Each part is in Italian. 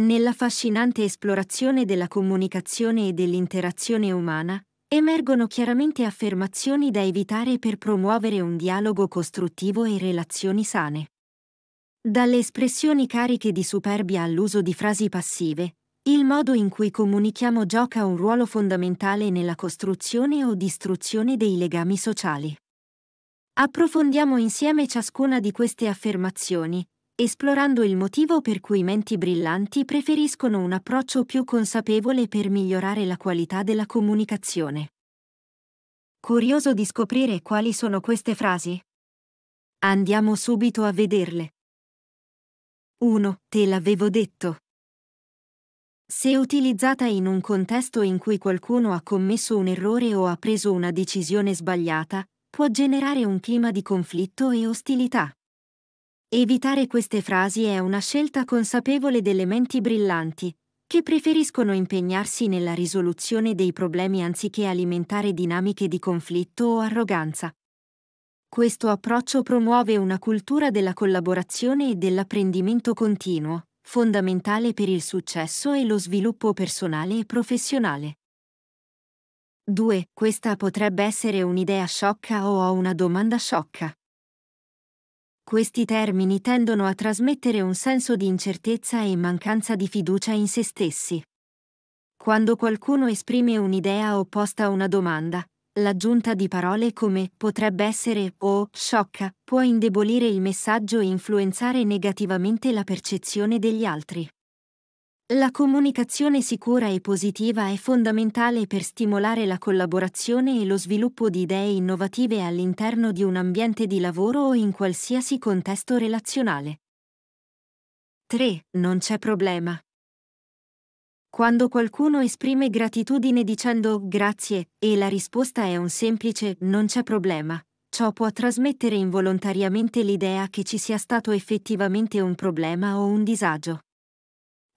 Nella affascinante esplorazione della comunicazione e dell'interazione umana, emergono chiaramente affermazioni da evitare per promuovere un dialogo costruttivo e relazioni sane. Dalle espressioni cariche di superbia all'uso di frasi passive, il modo in cui comunichiamo gioca un ruolo fondamentale nella costruzione o distruzione dei legami sociali. Approfondiamo insieme ciascuna di queste affermazioni, esplorando il motivo per cui menti brillanti preferiscono un approccio più consapevole per migliorare la qualità della comunicazione. Curioso di scoprire quali sono queste frasi? Andiamo subito a vederle. 1. Te l'avevo detto. Se utilizzata in un contesto in cui qualcuno ha commesso un errore o ha preso una decisione sbagliata, può generare un clima di conflitto e ostilità. Evitare queste frasi è una scelta consapevole delle menti brillanti, che preferiscono impegnarsi nella risoluzione dei problemi anziché alimentare dinamiche di conflitto o arroganza. Questo approccio promuove una cultura della collaborazione e dell'apprendimento continuo, fondamentale per il successo e lo sviluppo personale e professionale. 2. Questa potrebbe essere un'idea sciocca o ho una domanda sciocca. Questi termini tendono a trasmettere un senso di incertezza e mancanza di fiducia in se stessi. Quando qualcuno esprime un'idea opposta a una domanda, l'aggiunta di parole come potrebbe essere o sciocca può indebolire il messaggio e influenzare negativamente la percezione degli altri. La comunicazione sicura e positiva è fondamentale per stimolare la collaborazione e lo sviluppo di idee innovative all'interno di un ambiente di lavoro o in qualsiasi contesto relazionale. 3. Non c'è problema. Quando qualcuno esprime gratitudine dicendo grazie e la risposta è un semplice non c'è problema, ciò può trasmettere involontariamente l'idea che ci sia stato effettivamente un problema o un disagio.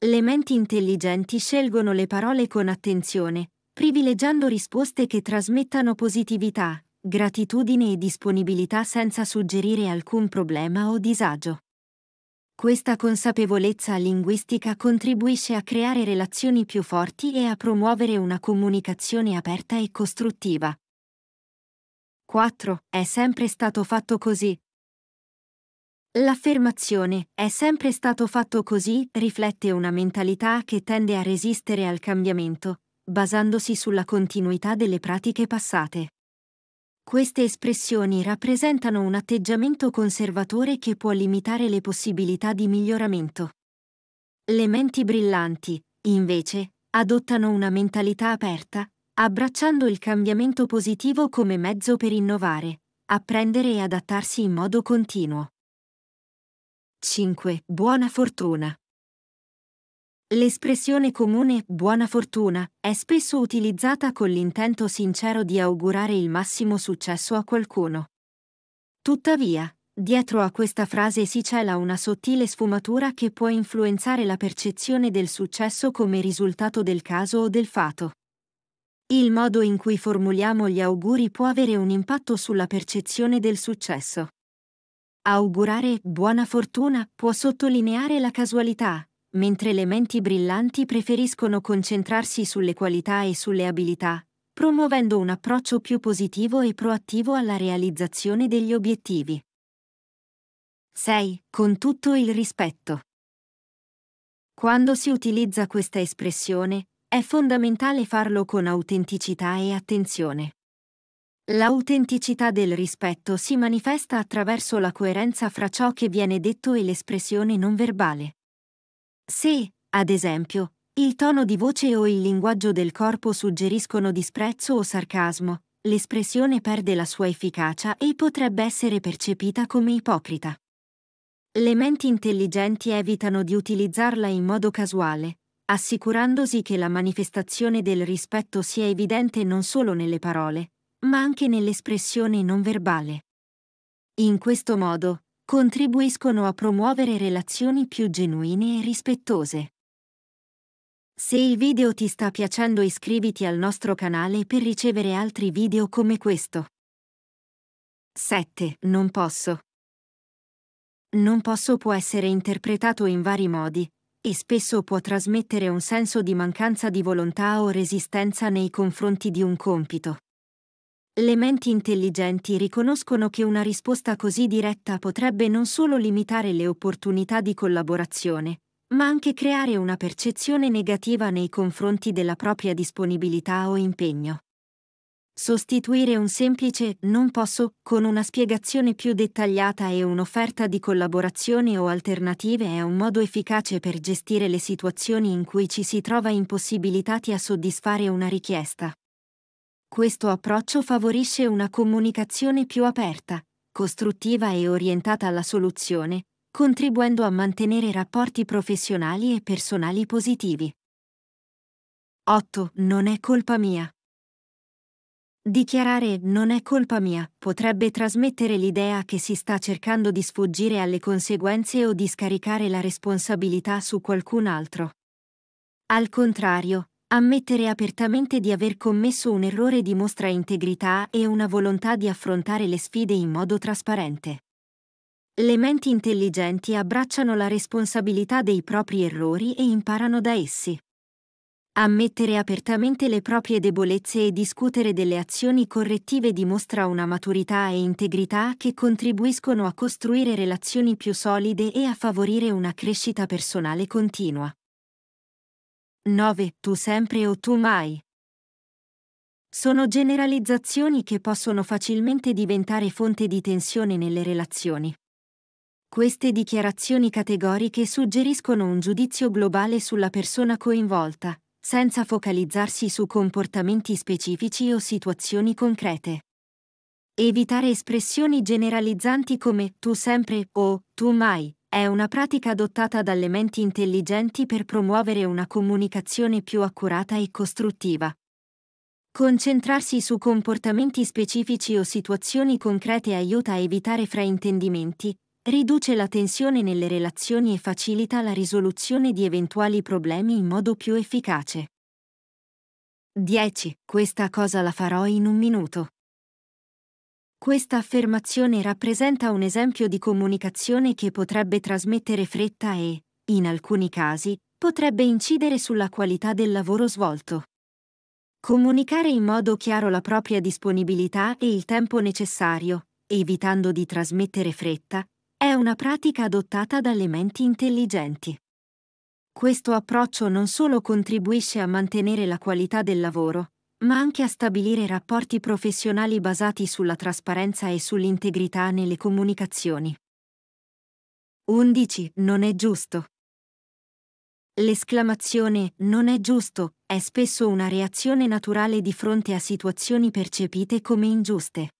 Le menti intelligenti scelgono le parole con attenzione, privilegiando risposte che trasmettano positività, gratitudine e disponibilità senza suggerire alcun problema o disagio. Questa consapevolezza linguistica contribuisce a creare relazioni più forti e a promuovere una comunicazione aperta e costruttiva. 4. È sempre stato fatto così. L'affermazione è sempre stato fatto così riflette una mentalità che tende a resistere al cambiamento, basandosi sulla continuità delle pratiche passate. Queste espressioni rappresentano un atteggiamento conservatore che può limitare le possibilità di miglioramento. Le menti brillanti, invece, adottano una mentalità aperta, abbracciando il cambiamento positivo come mezzo per innovare, apprendere e adattarsi in modo continuo. 5. Buona fortuna. L'espressione comune buona fortuna è spesso utilizzata con l'intento sincero di augurare il massimo successo a qualcuno. Tuttavia, dietro a questa frase si cela una sottile sfumatura che può influenzare la percezione del successo come risultato del caso o del fato. Il modo in cui formuliamo gli auguri può avere un impatto sulla percezione del successo. Augurare buona fortuna può sottolineare la casualità, mentre le menti brillanti preferiscono concentrarsi sulle qualità e sulle abilità, promuovendo un approccio più positivo e proattivo alla realizzazione degli obiettivi. 6. Con tutto il rispetto. Quando si utilizza questa espressione, è fondamentale farlo con autenticità e attenzione. L'autenticità del rispetto si manifesta attraverso la coerenza fra ciò che viene detto e l'espressione non verbale. Se, ad esempio, il tono di voce o il linguaggio del corpo suggeriscono disprezzo o sarcasmo, l'espressione perde la sua efficacia e potrebbe essere percepita come ipocrita. Le menti intelligenti evitano di utilizzarla in modo casuale, assicurandosi che la manifestazione del rispetto sia evidente non solo nelle parole, ma anche nell'espressione non verbale. In questo modo, contribuiscono a promuovere relazioni più genuine e rispettose. Se il video ti sta piacendo iscriviti al nostro canale per ricevere altri video come questo. 7. Non posso. Non posso può essere interpretato in vari modi, e spesso può trasmettere un senso di mancanza di volontà o resistenza nei confronti di un compito. Le menti intelligenti riconoscono che una risposta così diretta potrebbe non solo limitare le opportunità di collaborazione, ma anche creare una percezione negativa nei confronti della propria disponibilità o impegno. Sostituire un semplice non posso con una spiegazione più dettagliata e un'offerta di collaborazione o alternative è un modo efficace per gestire le situazioni in cui ci si trova impossibilitati a soddisfare una richiesta. Questo approccio favorisce una comunicazione più aperta, costruttiva e orientata alla soluzione, contribuendo a mantenere rapporti professionali e personali positivi. 8. Non è colpa mia. Dichiarare non è colpa mia potrebbe trasmettere l'idea che si sta cercando di sfuggire alle conseguenze o di scaricare la responsabilità su qualcun altro. Al contrario, Ammettere apertamente di aver commesso un errore dimostra integrità e una volontà di affrontare le sfide in modo trasparente. Le menti intelligenti abbracciano la responsabilità dei propri errori e imparano da essi. Ammettere apertamente le proprie debolezze e discutere delle azioni correttive dimostra una maturità e integrità che contribuiscono a costruire relazioni più solide e a favorire una crescita personale continua. 9 tu sempre o tu mai. Sono generalizzazioni che possono facilmente diventare fonte di tensione nelle relazioni. Queste dichiarazioni categoriche suggeriscono un giudizio globale sulla persona coinvolta, senza focalizzarsi su comportamenti specifici o situazioni concrete. Evitare espressioni generalizzanti come tu sempre o tu mai è una pratica adottata dalle menti intelligenti per promuovere una comunicazione più accurata e costruttiva. Concentrarsi su comportamenti specifici o situazioni concrete aiuta a evitare fraintendimenti, riduce la tensione nelle relazioni e facilita la risoluzione di eventuali problemi in modo più efficace. 10. Questa cosa la farò in un minuto. Questa affermazione rappresenta un esempio di comunicazione che potrebbe trasmettere fretta e, in alcuni casi, potrebbe incidere sulla qualità del lavoro svolto. Comunicare in modo chiaro la propria disponibilità e il tempo necessario, evitando di trasmettere fretta, è una pratica adottata dalle menti intelligenti. Questo approccio non solo contribuisce a mantenere la qualità del lavoro, ma anche a stabilire rapporti professionali basati sulla trasparenza e sull'integrità nelle comunicazioni. 11. Non è giusto. L'esclamazione non è giusto è spesso una reazione naturale di fronte a situazioni percepite come ingiuste.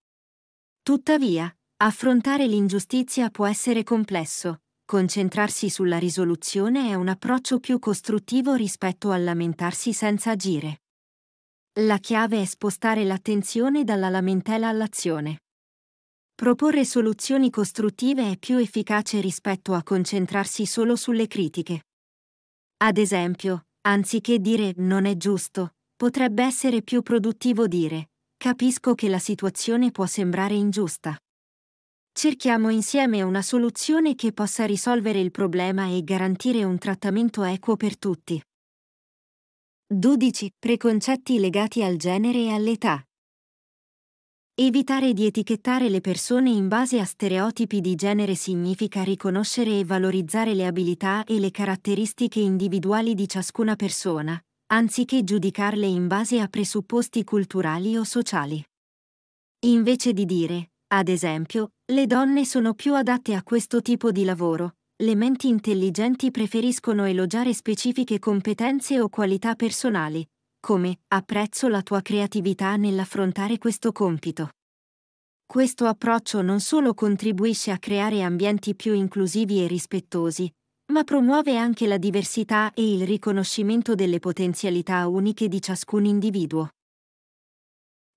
Tuttavia, affrontare l'ingiustizia può essere complesso, concentrarsi sulla risoluzione è un approccio più costruttivo rispetto a lamentarsi senza agire. La chiave è spostare l'attenzione dalla lamentela all'azione. Proporre soluzioni costruttive è più efficace rispetto a concentrarsi solo sulle critiche. Ad esempio, anziché dire non è giusto, potrebbe essere più produttivo dire capisco che la situazione può sembrare ingiusta. Cerchiamo insieme una soluzione che possa risolvere il problema e garantire un trattamento equo per tutti. 12. Preconcetti legati al genere e all'età. Evitare di etichettare le persone in base a stereotipi di genere significa riconoscere e valorizzare le abilità e le caratteristiche individuali di ciascuna persona, anziché giudicarle in base a presupposti culturali o sociali. Invece di dire, ad esempio, le donne sono più adatte a questo tipo di lavoro, le menti intelligenti preferiscono elogiare specifiche competenze o qualità personali, come apprezzo la tua creatività nell'affrontare questo compito. Questo approccio non solo contribuisce a creare ambienti più inclusivi e rispettosi, ma promuove anche la diversità e il riconoscimento delle potenzialità uniche di ciascun individuo.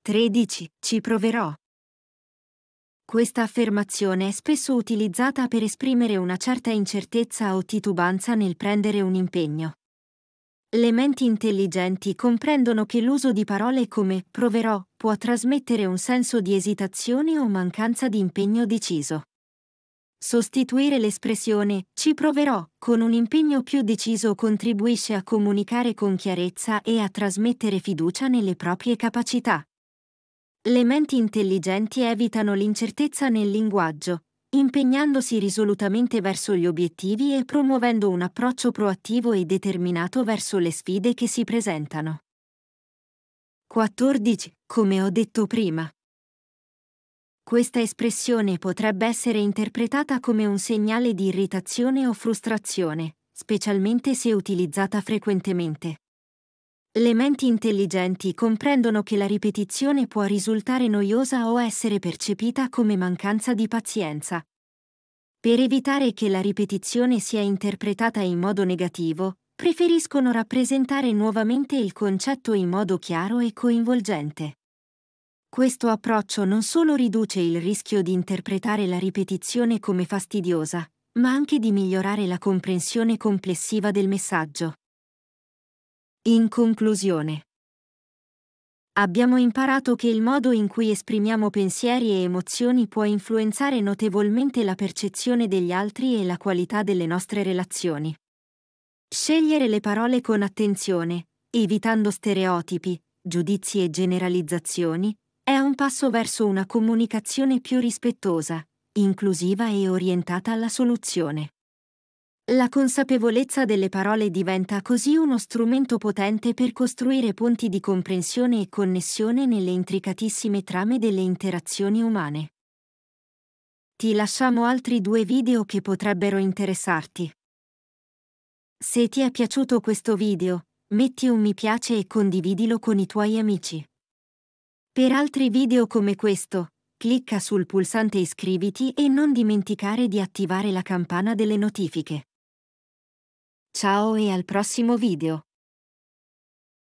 13. Ci proverò. Questa affermazione è spesso utilizzata per esprimere una certa incertezza o titubanza nel prendere un impegno. Le menti intelligenti comprendono che l'uso di parole come proverò può trasmettere un senso di esitazione o mancanza di impegno deciso. Sostituire l'espressione ci proverò con un impegno più deciso contribuisce a comunicare con chiarezza e a trasmettere fiducia nelle proprie capacità. Le menti intelligenti evitano l'incertezza nel linguaggio, impegnandosi risolutamente verso gli obiettivi e promuovendo un approccio proattivo e determinato verso le sfide che si presentano. 14. Come ho detto prima. Questa espressione potrebbe essere interpretata come un segnale di irritazione o frustrazione, specialmente se utilizzata frequentemente. Le menti intelligenti comprendono che la ripetizione può risultare noiosa o essere percepita come mancanza di pazienza. Per evitare che la ripetizione sia interpretata in modo negativo, preferiscono rappresentare nuovamente il concetto in modo chiaro e coinvolgente. Questo approccio non solo riduce il rischio di interpretare la ripetizione come fastidiosa, ma anche di migliorare la comprensione complessiva del messaggio. In conclusione, abbiamo imparato che il modo in cui esprimiamo pensieri e emozioni può influenzare notevolmente la percezione degli altri e la qualità delle nostre relazioni. Scegliere le parole con attenzione, evitando stereotipi, giudizi e generalizzazioni, è un passo verso una comunicazione più rispettosa, inclusiva e orientata alla soluzione. La consapevolezza delle parole diventa così uno strumento potente per costruire ponti di comprensione e connessione nelle intricatissime trame delle interazioni umane. Ti lasciamo altri due video che potrebbero interessarti. Se ti è piaciuto questo video, metti un mi piace e condividilo con i tuoi amici. Per altri video come questo, clicca sul pulsante iscriviti e non dimenticare di attivare la campana delle notifiche. Ciao e al prossimo video!